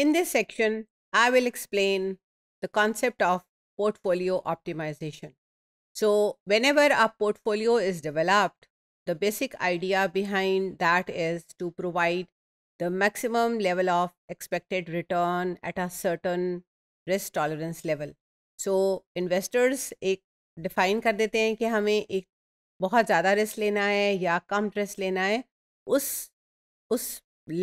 In this section, I will explain the concept of portfolio optimization. So whenever a portfolio is developed, the basic idea behind that is to provide the maximum level of expected return at a certain risk tolerance level. So, investors एक define कर देते हैं कि हमें एक बहुत ज़्यादा risk लेना है या कम risk लेना है उस उस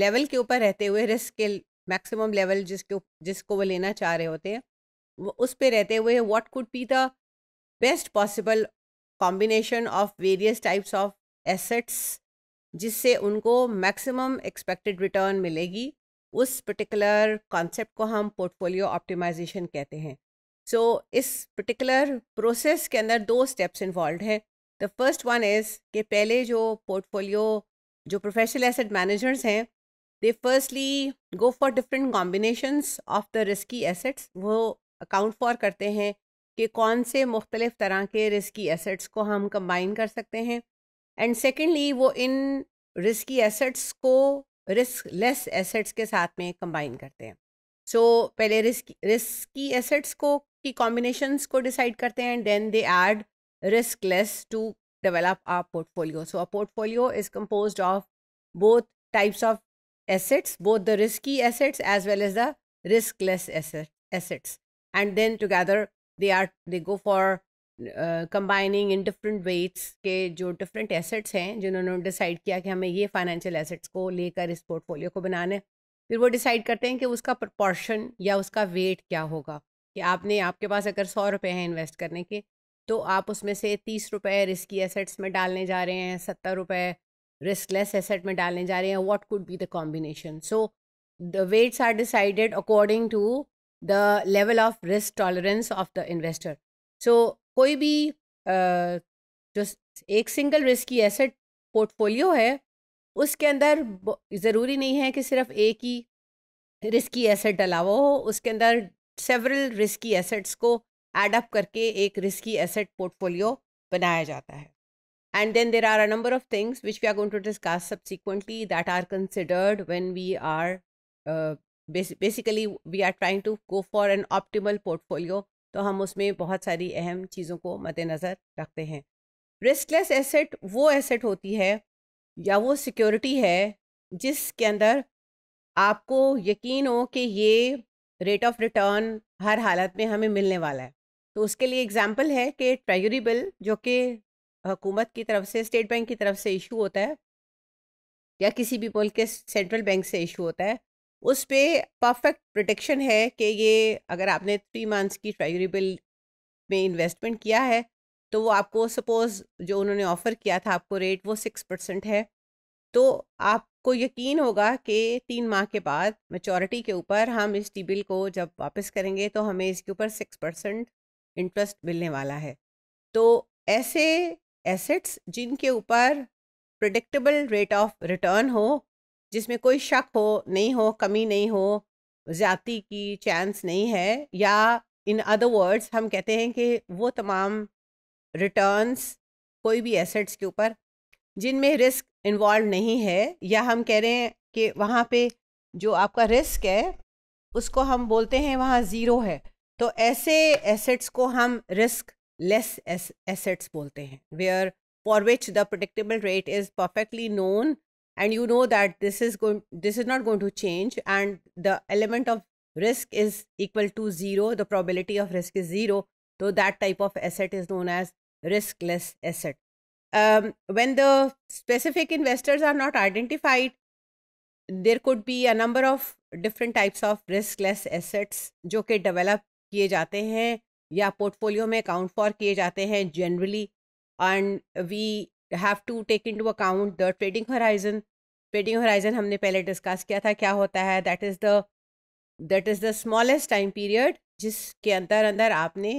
level के ऊपर रहते हुए risk के मैक्सिमम लेवल जिसको जिसको वो लेना चाह रहे होते हैं वो उस पर रहते हुए what could be the best possible combination of various types of assets जिससे उनको मैक्सिमम एक्सपेक्टेड रिटर्न मिलेगी उस पर्टिकुलर कॉन्सेप्ट को हम पोर्टफोलियो ऑप्टिमाइजेशन कहते हैं सो so, इस पर्टिकुलर प्रोसेस के अंदर दो स्टेप्स इन्वॉल्व हैं द फर्स्ट वन इज़ कि पहले जो पोर्टफोलियो जो प्रोफेशनल एसेट मैनेजर्स हैं they firstly go for different combinations of the risky assets वो अकाउंट फॉर करते हैं कि कौन से मुख्तलिफ़ तरह के रिस्की एसेट्स को हम कंबाइन कर सकते हैं एंड सेकेंडली वो इन रिस्की एसेट्स को रिस्क लेस एसेट्स के साथ में कंबाइन करते हैं सो so, पहले रिस्क रिस्की एसेट्स को की कॉम्बिनेशंस को डिसाइड करते हैं then they add riskless to develop a portfolio so a portfolio is compose of both types of assets, both the risky assets as well as the riskless asset, assets. And then together they are they go for combining in different weights के जो different assets हैं जिन्होंने decide किया कि हमें ये financial assets को लेकर इस पोर्टफोलियो को बनाने फिर वो डिसाइड करते हैं कि उसका प्रपोर्शन या उसका वेट क्या होगा कि आपने आपके पास अगर सौ रुपये हैं इन्वेस्ट करने के तो आप उसमें से तीस रुपये रिस्की एसेट्स में डालने जा रहे हैं सत्तर रुपये रिस्क लेस एसेट में डालने जा रहे हैं what could be the combination so the weights are decided according to the level of risk tolerance of the investor so कोई भी जो एक सिंगल रिस्क की एसेट पोर्टफोलियो है उसके अंदर ज़रूरी नहीं है कि सिर्फ एक ही रिस्क की एसेट डला हो उसके अंदर सेवरल रिस्क की एसेट्स को एडअप करके एक रिस्की एसेट पोर्टफोलियो बनाया जाता है And then there are a number of things which we are going to discuss subsequently that are considered when we are uh, bas- basically we are trying to go for an optimal portfolio. तो हम उसमें बहुत सारी अहम चीज़ों को मद्देनज़र रखते हैं रिस्कलेस एसेट वो एसेट होती है या वो सिक्योरिटी है जिसके अंदर आपको यकीन हो कि ये रेट ऑफ रिटर्न हर हालत में हमें मिलने वाला है तो उसके लिए एग्जाम्पल है कि ट्रेजरी बिल जो कि हुकूमत की तरफ से स्टेट बैंक की तरफ से इशू होता है या किसी भी मुल्क के सेंट्रल बैंक से इशू होता है उस पर परफेक्ट प्रोटेक्शन है कि ये अगर आपने थ्री मंथ्स की ट्रेजरी बिल में इन्वेस्टमेंट किया है तो वो आपको सपोज़ जो उन्होंने ऑफ़र किया था आपको रेट वो सिक्स परसेंट है तो आपको यकीन होगा कि तीन माह के बाद मेचोरिटी के ऊपर हम इस टी बिल को जब वापस करेंगे तो हमें इसके ऊपर सिक्स परसेंट इंटरेस्ट मिलने वाला है तो ऐसे एसेट्स जिनके ऊपर प्रडिक्टेबल रेट ऑफ रिटर्न हो जिसमें कोई शक हो नहीं हो कमी नहीं हो ज़्यादती की चांस नहीं है या इन अदर वर्ड्स हम कहते हैं कि वो तमाम रिटर्न्स कोई भी एसेट्स के ऊपर जिनमें रिस्क इन्वॉल्व नहीं है या हम कह रहे हैं कि वहाँ पे जो आपका रिस्क है उसको हम बोलते हैं वहाँ ज़ीरो है तो ऐसे एसेट्स को हम रिस्क लेस एसेट्स बोलते हैं where for which the predictable rate is perfectly known and you know that this is this is not going to change and the element of risk is equal to zero the probability of risk is zero तो that type of asset is known as riskless asset when the specific investors are not identified there could be a number of different types of riskless assets जो कि develop किए जाते हैं या portfolio में account for किए जाते हैं generally and we have to take into account the trading horizon trading horizon हमने पहले डिस्कस किया था क्या होता है that is the that is the smallest time period जिसके अंदर अंदर आपने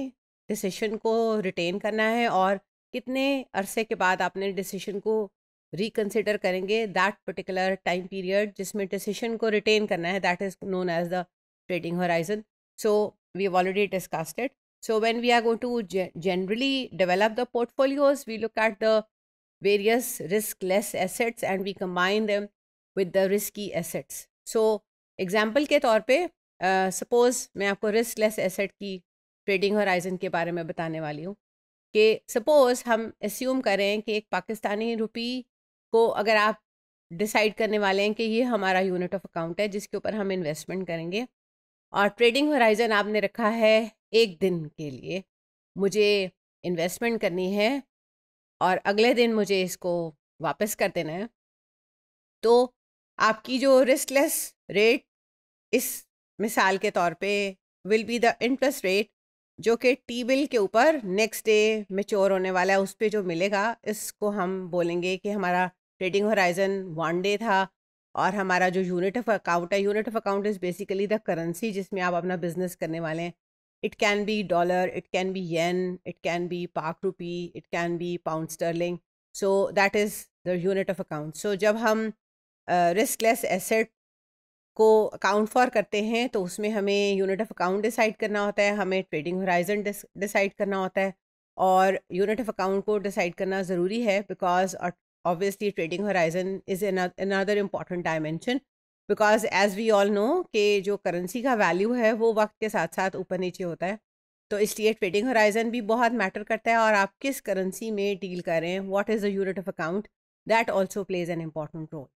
डिसीशन को रिटेन करना है और कितने अरसे के बाद आपने डिसीशन को रिकन्सिडर करेंगे दैट पर्टिकुलर टाइम पीरियड जिसमें डिसीशन को रिटेन करना है that is known as the trading horizon so we already discussed it So when we are going to ge generally develop the portfolios, we look at the various risk-less assets and we combine them with the risky assets. So example के तौर पे suppose मैं आपको riskless asset की trading horizon के बारे में बताने वाली हूँ कि सपोज़ हम एस्यूम करें कि एक पाकिस्तानी रुपी को अगर आप डिसाइड करने वाले हैं कि ये हमारा यूनिट ऑफ अकाउंट है जिसके ऊपर हम इन्वेस्टमेंट करेंगे और ट्रेडिंग हॉराइजन आपने रखा है एक दिन के लिए मुझे इन्वेस्टमेंट करनी है और अगले दिन मुझे इसको वापस कर देना है तो आपकी जो रिस्कलेस रेट इस मिसाल के तौर पे will be the interest rate जो कि टी बिल के ऊपर नेक्स्ट डे मेच्योर होने वाला है उस पर जो मिलेगा इसको हम बोलेंगे कि हमारा ट्रेडिंग होराइजन वन डे था और हमारा जो यूनिट ऑफ अकाउंट है unit of account is basically the currency जिसमें आप अपना बिजनेस करने वाले हैं it can be dollar it can be yen it can be park rupee it can be pound sterling so that is the unit of account so जब हम riskless uh, asset को account for करते हैं तो उसमें हमें unit of account decide करना होता है हमें ट्रेडिंग होराइजन डिसाइड करना होता है और यूनिट ऑफ अकाउंट को डिसाइड करना ज़रूरी है because obviously trading horizon is another important dimension because as we all know कि जो करेंसी का वैल्यू है वो वक्त के साथ साथ ऊपर नीचे होता है तो इसलिए ट्रेडिंग होराइजन भी बहुत मैटर करता है और आप किस करेंसी में डील करें what is the unit of account that also plays an important role